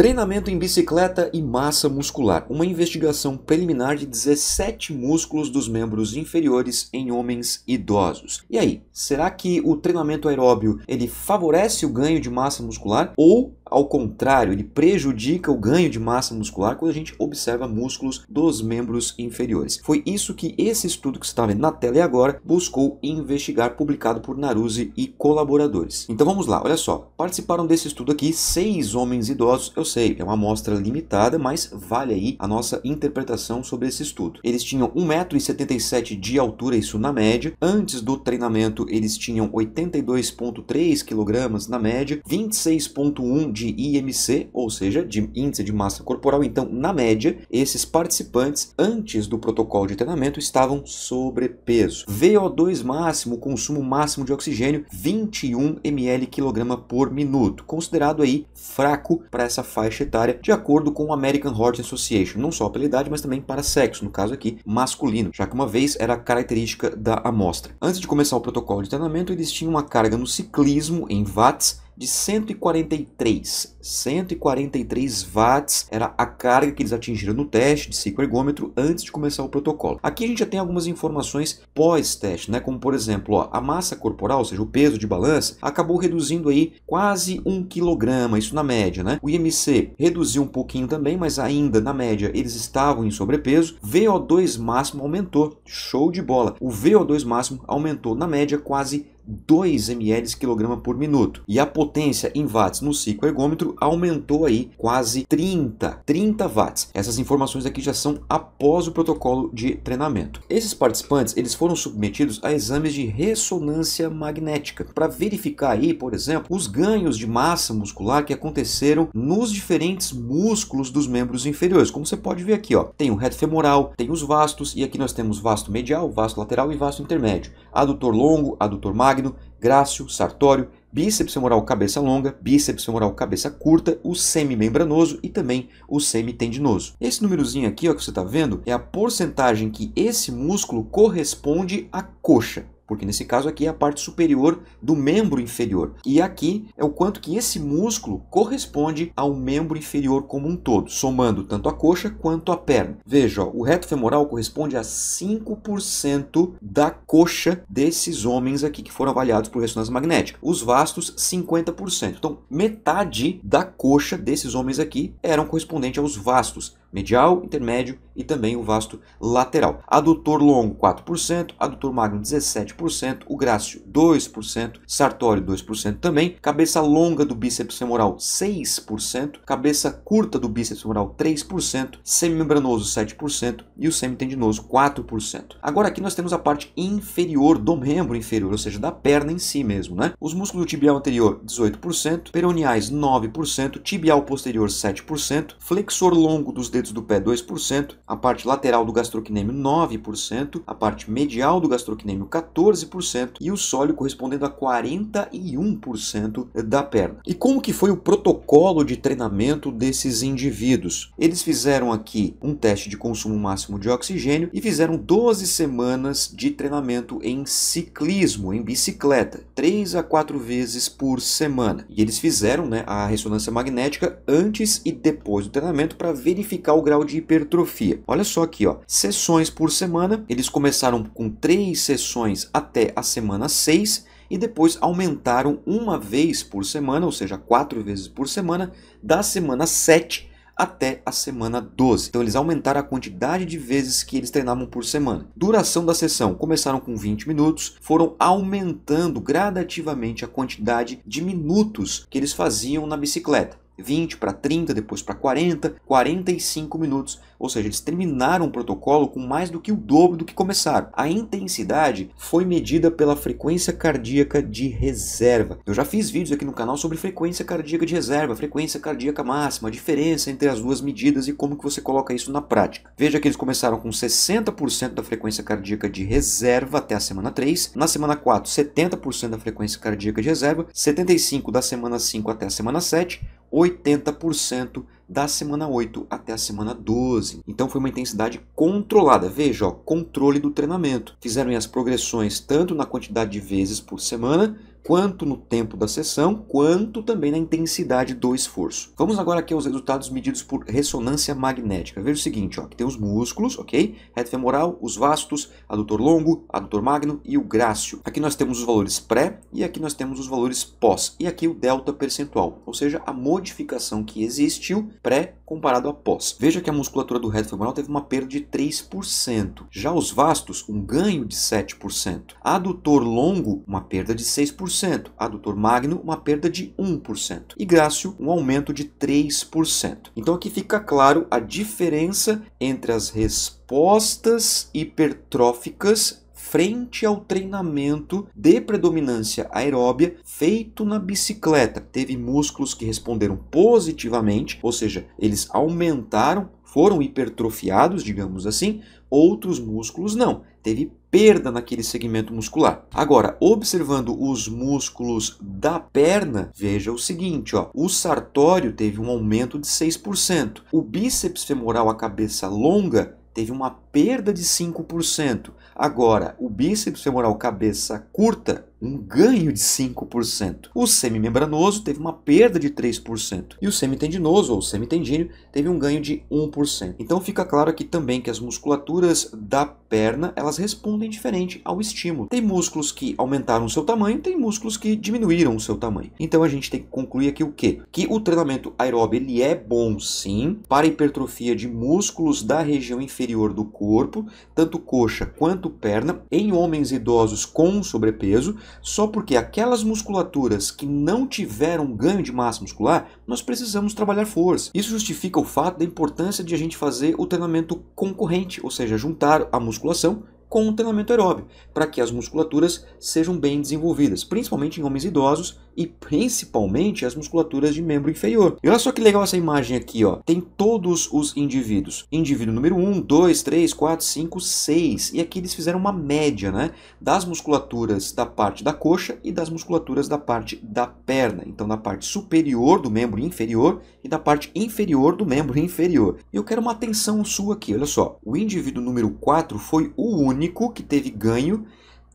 Treinamento em bicicleta e massa muscular. Uma investigação preliminar de 17 músculos dos membros inferiores em homens idosos. E aí, será que o treinamento aeróbio ele favorece o ganho de massa muscular ou ao contrário, ele prejudica o ganho de massa muscular quando a gente observa músculos dos membros inferiores. Foi isso que esse estudo que você está vendo na tela e agora buscou investigar, publicado por Naruse e colaboradores. Então vamos lá, olha só. Participaram desse estudo aqui seis homens idosos, eu sei, é uma amostra limitada, mas vale aí a nossa interpretação sobre esse estudo. Eles tinham 1,77m de altura, isso na média. Antes do treinamento, eles tinham 82,3 kg na média, 26,1 de IMC, ou seja, de índice de massa corporal. Então, na média, esses participantes, antes do protocolo de treinamento, estavam sobrepeso. VO2 máximo, consumo máximo de oxigênio, 21 ml quilograma por minuto, considerado aí fraco para essa faixa etária, de acordo com o American Heart Association, não só pela idade, mas também para sexo, no caso aqui, masculino, já que uma vez era característica da amostra. Antes de começar o protocolo de treinamento, eles tinham uma carga no ciclismo em watts de 143. 143 watts era a carga que eles atingiram no teste de ciclo ergômetro antes de começar o protocolo. Aqui a gente já tem algumas informações pós-teste, né? Como por exemplo, ó, a massa corporal, ou seja, o peso de balança, acabou reduzindo aí quase um quilograma, isso na média, né? O IMC reduziu um pouquinho também, mas ainda na média eles estavam em sobrepeso. VO2 máximo aumentou, show de bola. O VO2 máximo aumentou na média quase 2 ml quilograma por minuto. E a potência em watts no ciclo ergômetro aumentou aí quase 30, 30 watts. Essas informações aqui já são após o protocolo de treinamento. Esses participantes, eles foram submetidos a exames de ressonância magnética para verificar aí, por exemplo, os ganhos de massa muscular que aconteceram nos diferentes músculos dos membros inferiores. Como você pode ver aqui, ó, tem o reto femoral, tem os vastos e aqui nós temos vasto medial, vasto lateral e vasto intermédio, adutor longo, adutor magno magno, grácil, sartório, bíceps femoral cabeça longa, bíceps femoral cabeça curta, o semimembranoso e também o semitendinoso. Esse númerozinho aqui ó, que você está vendo é a porcentagem que esse músculo corresponde à coxa porque nesse caso aqui é a parte superior do membro inferior. E aqui é o quanto que esse músculo corresponde ao membro inferior como um todo, somando tanto a coxa quanto a perna. Veja, ó, o reto femoral corresponde a 5% da coxa desses homens aqui que foram avaliados por ressonância magnética. Os vastos, 50%. Então, metade da coxa desses homens aqui eram correspondente aos vastos medial, intermédio e também o vasto lateral. Adutor longo 4%, adutor magno 17%, o grácio 2%, sartório 2% também, cabeça longa do bíceps femoral 6%, cabeça curta do bíceps femoral 3%, semimembranoso 7% e o semitendinoso 4%. Agora aqui nós temos a parte inferior do membro inferior, ou seja, da perna em si mesmo, né? Os músculos do tibial anterior 18%, peroneais 9%, tibial posterior 7%, flexor longo dos dedos dedos do pé 2%, a parte lateral do gastrocnêmio 9%, a parte medial do gastrocnêmio 14% e o sólio correspondendo a 41% da perna. E como que foi o protocolo de treinamento desses indivíduos? Eles fizeram aqui um teste de consumo máximo de oxigênio e fizeram 12 semanas de treinamento em ciclismo, em bicicleta, 3 a 4 vezes por semana. E eles fizeram né, a ressonância magnética antes e depois do treinamento para verificar verificar o grau de hipertrofia. Olha só aqui, ó, sessões por semana, eles começaram com três sessões até a semana 6 e depois aumentaram uma vez por semana, ou seja, quatro vezes por semana, da semana 7 até a semana 12. Então eles aumentaram a quantidade de vezes que eles treinavam por semana. Duração da sessão começaram com 20 minutos, foram aumentando gradativamente a quantidade de minutos que eles faziam na bicicleta. 20 para 30, depois para 40, 45 minutos. Ou seja, eles terminaram o protocolo com mais do que o dobro do que começaram. A intensidade foi medida pela frequência cardíaca de reserva. Eu já fiz vídeos aqui no canal sobre frequência cardíaca de reserva, frequência cardíaca máxima, a diferença entre as duas medidas e como que você coloca isso na prática. Veja que eles começaram com 60% da frequência cardíaca de reserva até a semana 3, na semana 4, 70% da frequência cardíaca de reserva, 75 da semana 5 até a semana 7, 80% da semana 8 até a semana 12. Então foi uma intensidade controlada. Veja, ó, controle do treinamento. Fizeram as progressões tanto na quantidade de vezes por semana quanto no tempo da sessão quanto também na intensidade do esforço. Vamos agora aqui aos resultados medidos por ressonância magnética. Veja o seguinte, ó, aqui tem os músculos, ok? Reto femoral, os vastos, adutor longo, adutor magno e o grácio. Aqui nós temos os valores pré e aqui nós temos os valores pós. E aqui o delta percentual, ou seja, a modificação que existiu pré comparado a pós. Veja que a musculatura do reto femoral teve uma perda de 3%. Já os vastos, um ganho de 7%. Adutor longo, uma perda de 6%. Adutor magno, uma perda de 1%. E grácio, um aumento de 3%. Então aqui fica claro a diferença entre as respostas hipertróficas frente ao treinamento de predominância aeróbia feito na bicicleta. Teve músculos que responderam positivamente, ou seja, eles aumentaram, foram hipertrofiados, digamos assim, outros músculos não. Teve perda naquele segmento muscular. Agora, observando os músculos da perna, veja o seguinte, ó, o sartório teve um aumento de 6%. O bíceps femoral, a cabeça longa, teve uma perda de 5%. Agora, o bíceps femoral cabeça curta, um ganho de 5%. O semimembranoso teve uma perda de 3%. E o semitendinoso, ou semitendíneo, teve um ganho de 1%. Então fica claro aqui também que as musculaturas da perna, elas respondem diferente ao estímulo. Tem músculos que aumentaram o seu tamanho, tem músculos que diminuíram o seu tamanho. Então a gente tem que concluir aqui o quê? Que o treinamento aeróbio, ele é bom sim para hipertrofia de músculos da região inferior do corpo, corpo, tanto coxa quanto perna, em homens idosos com sobrepeso, só porque aquelas musculaturas que não tiveram ganho de massa muscular, nós precisamos trabalhar força. Isso justifica o fato da importância de a gente fazer o treinamento concorrente, ou seja, juntar a musculação com o treinamento aeróbio, para que as musculaturas sejam bem desenvolvidas, principalmente em homens idosos e principalmente as musculaturas de membro inferior. E olha só que legal essa imagem aqui, ó. Tem todos os indivíduos. Indivíduo número 1, 2, 3, 4, 5, 6. E aqui eles fizeram uma média, né, das musculaturas da parte da coxa e das musculaturas da parte da perna. Então, da parte superior do membro inferior e da parte inferior do membro inferior. E eu quero uma atenção sua aqui, olha só. O indivíduo número 4 foi o único único que teve ganho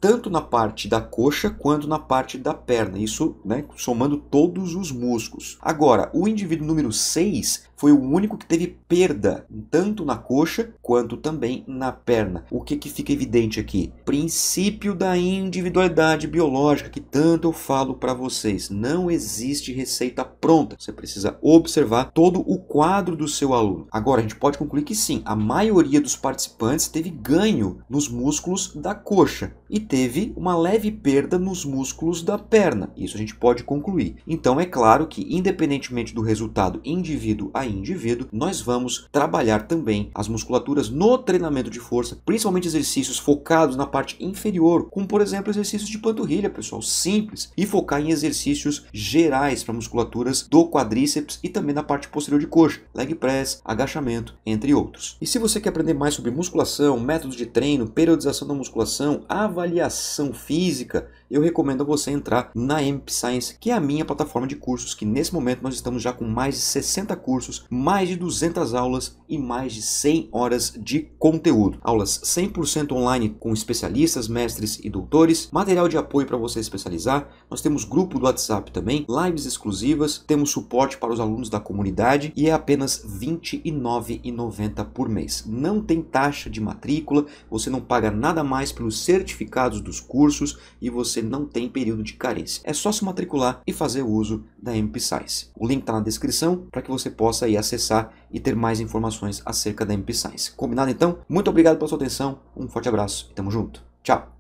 tanto na parte da coxa quanto na parte da perna, isso né, somando todos os músculos. Agora, o indivíduo número 6 foi o único que teve perda, tanto na coxa quanto também na perna. O que, que fica evidente aqui? Princípio da individualidade biológica que tanto eu falo para vocês. Não existe receita pronta. Você precisa observar todo o quadro do seu aluno. Agora, a gente pode concluir que sim, a maioria dos participantes teve ganho nos músculos da coxa e teve uma leve perda nos músculos da perna. Isso a gente pode concluir. Então, é claro que, independentemente do resultado indivíduo a indivíduo, nós vamos trabalhar também as musculaturas no treinamento de força, principalmente exercícios focados na parte inferior, como por exemplo exercícios de panturrilha, pessoal, simples, e focar em exercícios gerais para musculaturas do quadríceps e também na parte posterior de coxa, leg press, agachamento, entre outros. E se você quer aprender mais sobre musculação, métodos de treino, periodização da musculação, avaliação física, eu recomendo a você entrar na MP Science, que é a minha plataforma de cursos, que nesse momento nós estamos já com mais de 60 cursos, mais de 200 aulas e mais de 100 horas de conteúdo. Aulas 100% online com especialistas, mestres e doutores, material de apoio para você especializar. Nós temos grupo do WhatsApp também, lives exclusivas, temos suporte para os alunos da comunidade e é apenas R$ 29,90 por mês. Não tem taxa de matrícula, você não paga nada mais pelos certificados dos cursos e você você não tem período de carência. É só se matricular e fazer o uso da Science. O link está na descrição para que você possa ir acessar e ter mais informações acerca da Science. Combinado então? Muito obrigado pela sua atenção, um forte abraço e tamo junto. Tchau!